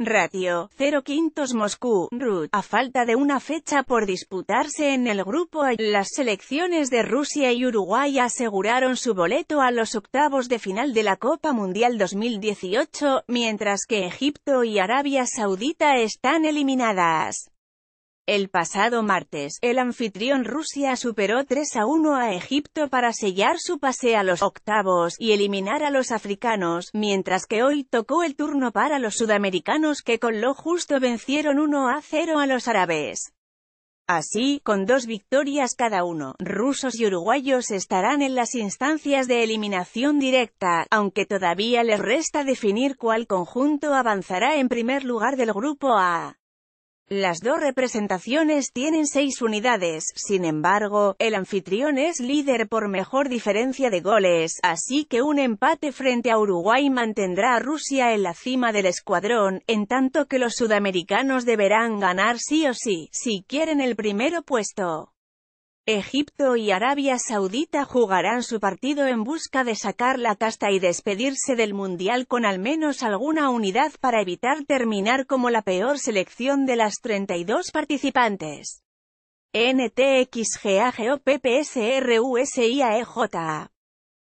Ratio 0 quintos Moscú, A falta de una fecha por disputarse en el grupo A, las selecciones de Rusia y Uruguay aseguraron su boleto a los octavos de final de la Copa Mundial 2018, mientras que Egipto y Arabia Saudita están eliminadas. El pasado martes, el anfitrión Rusia superó 3 a 1 a Egipto para sellar su pase a los octavos y eliminar a los africanos, mientras que hoy tocó el turno para los sudamericanos que con lo justo vencieron 1 a 0 a los árabes. Así, con dos victorias cada uno, rusos y uruguayos estarán en las instancias de eliminación directa, aunque todavía les resta definir cuál conjunto avanzará en primer lugar del grupo A. Las dos representaciones tienen seis unidades, sin embargo, el anfitrión es líder por mejor diferencia de goles, así que un empate frente a Uruguay mantendrá a Rusia en la cima del escuadrón, en tanto que los sudamericanos deberán ganar sí o sí, si quieren el primero puesto. Egipto y Arabia Saudita jugarán su partido en busca de sacar la casta y despedirse del Mundial con al menos alguna unidad para evitar terminar como la peor selección de las 32 participantes.